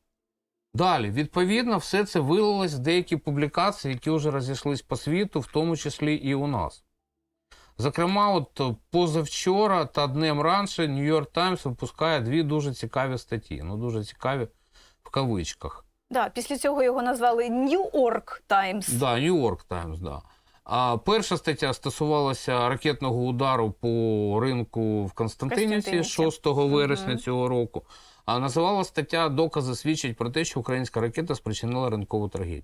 Далі, відповідно, все це вилилось в деякі публікації, які вже розійшлись по світу, в тому числі і у нас. Зокрема, от е, позавчора та днем раніше New York Times випускає дві дуже цікаві статті. Ну, дуже цікаві кавичках. Да, після цього його назвали New York Times. Да, New York Times, да. А перша стаття стосувалася ракетного удару по ринку в Константинівці 6 вересня угу. цього року. А називала стаття Докази свідчать про те, що українська ракета спричинила ринкову трагедію.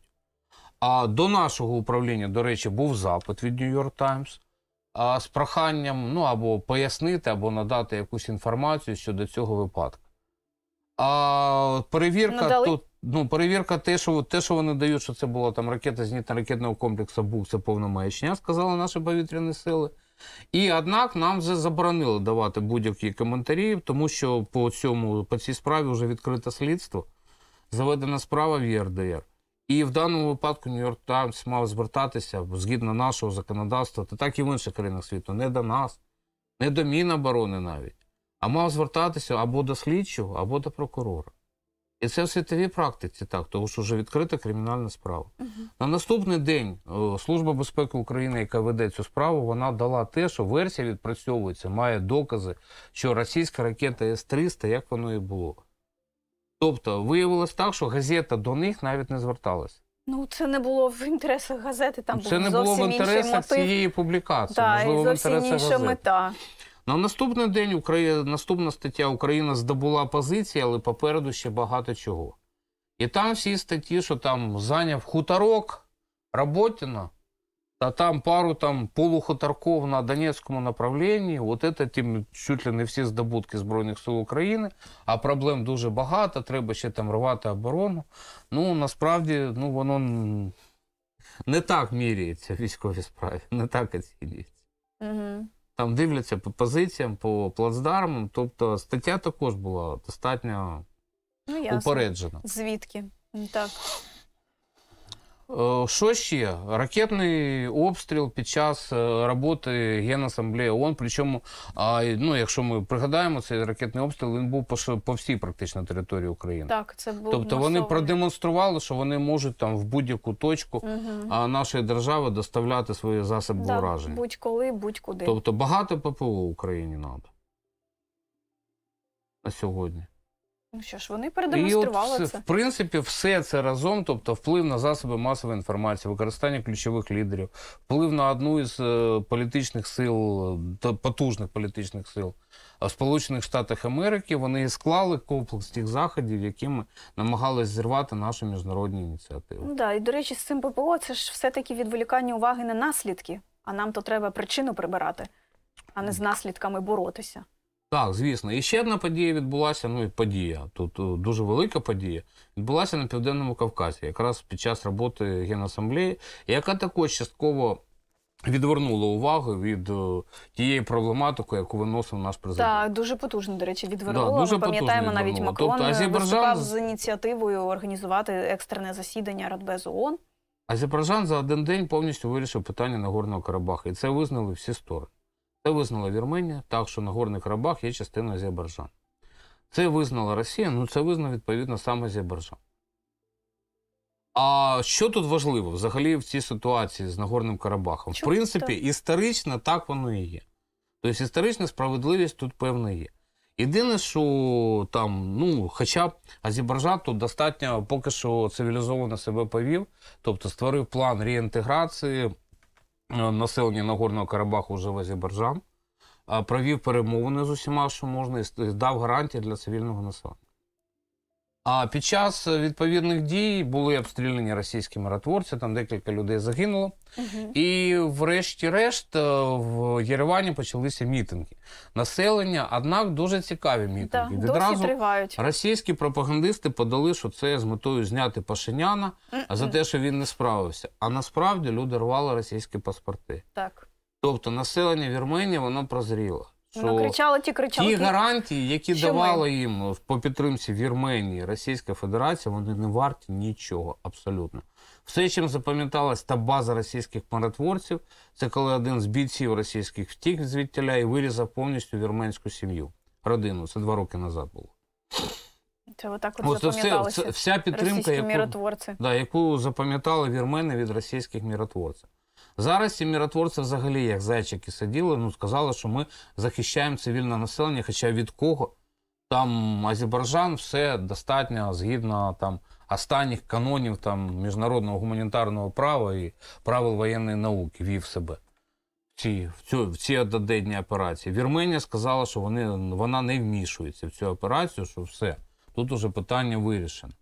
А до нашого управління, до речі, був запит від New York Times з проханням ну або пояснити, або надати якусь інформацію щодо цього випадку. А перевірка Надали? тут ну перевірка, те, що те, що вони дають, що це була там ракета зенітно-ракетного комплексу був це повна маячня, сказали наші повітряні сили. І однак нам вже заборонили давати будь-які коментарі, тому що по цьому по цій справі вже відкрите слідство. Заведена справа в ЄРДР. І в даному випадку Нью-Йорк Таймс мав звертатися згідно нашого законодавства, та так і в інших країнах світу, не до нас, не до Міноборони навіть а мав звертатися або до слідчого, або до прокурора. І це в світовій практиці так, тому що вже відкрита кримінальна справа. Uh На наступний день Служба безпеки України, яка веде цю справу, вона дала те, що версія відпрацьовується, має докази, що російська ракета С-300, як воно і було. Тобто, виявилось так, що газета до них навіть не зверталася. Ну, це не було в інтересах газети. Там це був не було в інтересах цієї публікації. Да, можливо, і зовсім в інтересах інша мета. На наступний день Україна, наступна стаття Україна здобула позиції, але попереду ще багато чого. І там всі статті, що там зайняв хуторок Работіна, та там пару там полухуторков на Донецькому направлінні. От це тим чуть ли не всі здобутки Збройних сил України, а проблем дуже багато, треба ще там рвати оборону. Ну, насправді, ну воно не так міряється в військовій справі, не так оцінюється. Угу. Там дивляться по позиціям, по плацдармам. Тобто стаття також була достатньо ну, упереджена. Звідки? Ну, так. Що э, ще? Ракетний обстріл під час э, роботи Генасамблеї ООН. Причому, ну, якщо ми пригадаємо, цей ракетний обстріл він був по всій практично території України. Так, це був Тобто масовий. вони продемонстрували, що вони можуть там в будь-яку точку угу. нашої держави доставляти свої засоби так, ураження. Будь-коли, будь-куди. Тобто багато ППО в Україні надо на сьогодні. Ну що ж, вони передемонстрували це. в принципі, все це разом, тобто вплив на засоби масової інформації, використання ключових лідерів, вплив на одну із е, політичних сил, е, потужних політичних сил е, Сполучених Штатах Америки, вони склали комплекс тих заходів, якими намагалися зірвати наші міжнародні ініціативи. Ну да, і до речі, з цим ППО це ж все-таки відволікання уваги на наслідки, а нам то треба причину прибирати, а не з наслідками боротися. Так, звісно. І ще одна подія відбулася. Ну і подія. Тут е, дуже велика подія відбулася на Південному Кавказі, якраз під час роботи Генасамблеї, яка також частково. відвернула увагу від е, тієї проблематики, яку виносив наш президент. Так, дуже потужно, до речі, відвернула, Да, дуже Ми пам'ятаємо навіть Макрон тобто, е, Азербайджан... виступав з ініціативою організувати екстрене засідання Радбезу ООН. Азербайджан за один день повністю вирішив питання Нагорного Карабаху, і це визнали всі сторони. Це визнала Вірменія, так що Нагорний Карабах є частиною Азербайджану. Це визнала Росія, ну це визнав відповідно сам Азербайджан. А що тут важливо взагалі в цій ситуації з Нагорним Карабахом? Чому в принципі, так? історично так воно і є. Тобто історична справедливість тут певна є. Єдине, що там, ну, хоча б Азербайджан тут достатньо поки що цивілізовано себе повів, тобто створив план реінтеграції. Е, населення Нагорного Карабаху вже в Азербайджан, провів перемовини з усіма, що можна, і дав гарантії для цивільного населення. А під час відповідних дій були обстріляні російські миротворці, там декілька людей загинуло. Угу. І, врешті-решт, е, в Єревані почалися мітинги. Населення, однак, дуже цікаві мітинги. Да, Відразу тривають. російські пропагандисти подали, що це з метою зняти Пашиняна угу. за те, що він не справився. А насправді люди рвали російські паспорти. Так. Тобто населення Вірменії воно прозріло що ну, кричали, ті кричали. Ті гарантії, які що давала ми? їм по підтримці Вірменії Російська Федерація, вони не варті нічого абсолютно. Все, чим запам'яталась та база російських миротворців, це коли один з бійців російських втік звідтіля і вирізав повністю вірменську сім'ю, родину. Це два роки назад було. Це отак от запам'яталося. Вся підтримка, яку, да, яку запам'ятали вірмени від російських миротворців. Зараз ці міротворці взагалі, як зайчики сиділи, ну сказали, що ми захищаємо цивільне населення, хоча від кого там Азербайджан все достатньо згідно там останніх канонів там міжнародного гуманітарного права і правил воєнної науки вів себе ці, В цю, в ці одноденні операції. Вірменія сказала, що вони, вона не вмішується в цю операцію, що все, тут уже питання вирішено.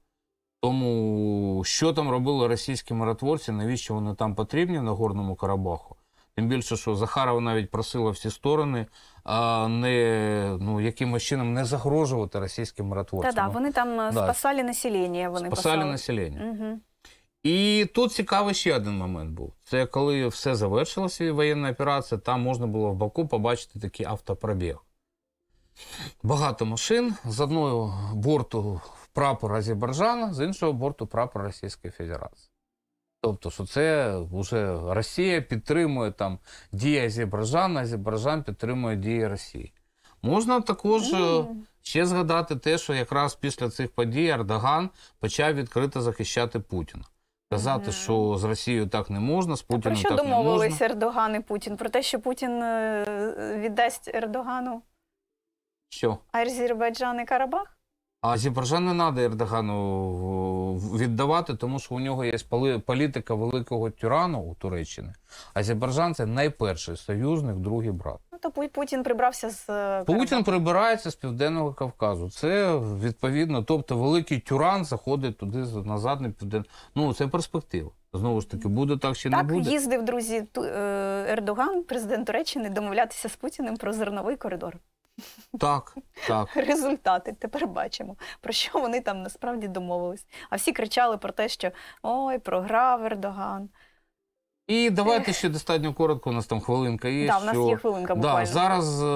Тому що там робили російські миротворці, навіщо вони там потрібні на Горному Карабаху? Тим більше, що Захарова навіть просила всі сторони а не ну якимось чином не загрожувати російським миротворцям. Так, да, ну, вони там е, да. спасали населення. Вони спасали писали. населення. Угу. І тут цікавий ще один момент був. Це коли все завершилося воєнна операція, там можна було в Баку побачити такий автопробіг. Багато машин з одного борту прапор Азербайджана, з іншого борту прапор Російської Федерації. Тобто, що це вже Росія підтримує там дії Азербайджана, Азербайджан підтримує дії Росії. Можна також е, ще згадати те, що якраз після цих подій Ердоган почав відкрито захищати Путіна. Казати, що з Росією так не можна, з Путіним так не можна. Про що домовилися Ердоган і Путін? Про те, що Путін е, віддасть Ердогану що? Азербайджан і Карабах? А Зіброжан не треба Ердогану віддавати, тому що у нього є політика великого тюрану у Туреччини. А Зіброжан це найперший союзник, другий брат. Ну, то Путін прибрався з е, Путін прибирається з південного Кавказу. Це відповідно, тобто великий тюран заходить туди назад на півден. Ну це перспектива. Знову ж таки, буде так чи так, не буде. Так їздив друзі е, Ердоган, президент Туреччини, домовлятися з Путіним про зерновий коридор. Так, так. Результати тепер бачимо, про що вони там насправді домовились. А всі кричали про те, що ой, програв Ердоган. І давайте ще достатньо коротко, у нас там хвилинка є. Да, що... в нас є хвилинка буквально. Да, Зараз е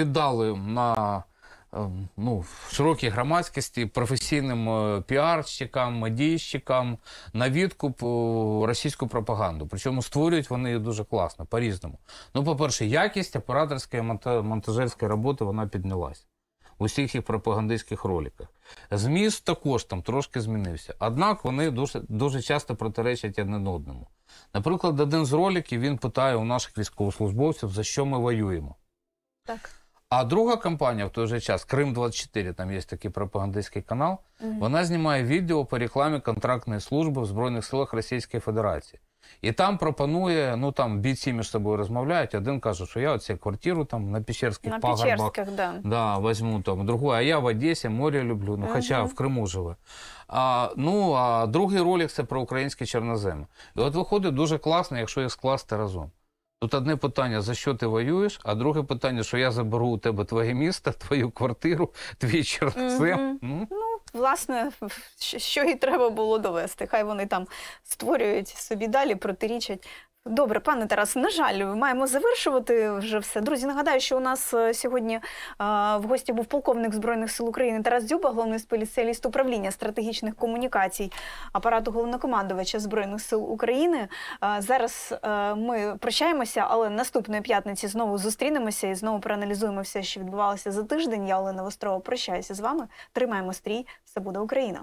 віддали на Ем, ну, широкій громадськості, професійним е, піарщикам, медійщикам на відкуп е, російську пропаганду. Причому створюють вони її дуже класно, по-різному. Ну, по-перше, якість операторської монтажерської роботи вона піднялася В усіх їх пропагандистських роліках Зміст також там трошки змінився. Однак вони дуже дуже часто протиречать один одному. Наприклад, один з роліків він питає у наших військовослужбовців, за що ми воюємо. Так. А друга компанія в той же час, Крим 24 там є такий пропагандистський канал. Угу. Вона знімає відео по рекламі контрактної служби в Збройних силах Російської Федерації. І там пропонує, ну там бійці між собою розмовляють. Один каже, що я оцю квартиру там на Печерських на пагорбах да. Да, возьму там. Другу, а я в Одесі море люблю. Ну, хоча uh в Криму живе. А, Ну а другий ролик це про українські чорноземи. І от виходить дуже класно, якщо їх скласти разом. Тут одне питання, за що ти воюєш, а друге питання, що я заберу у тебе твоє місто, твою квартиру, твій черцем. Угу. Ну, власне, що і треба було довести. Хай вони там створюють собі далі, протирічать. Добре, пане Тарас, на жаль, ми маємо завершувати вже все. Друзі, нагадаю, що у нас е, сьогодні е, в гості був полковник збройних сил України Тарас Дзюба, головний спеціаліст управління стратегічних комунікацій апарату головнокомандувача збройних сил України. Е, зараз ми прощаємося, але наступної п'ятниці знову зустрінемося і знову проаналізуємо все, що відбувалося за тиждень. Я Олена Вострова прощаюся з вами. Тримаємо стрій, все буде Україна.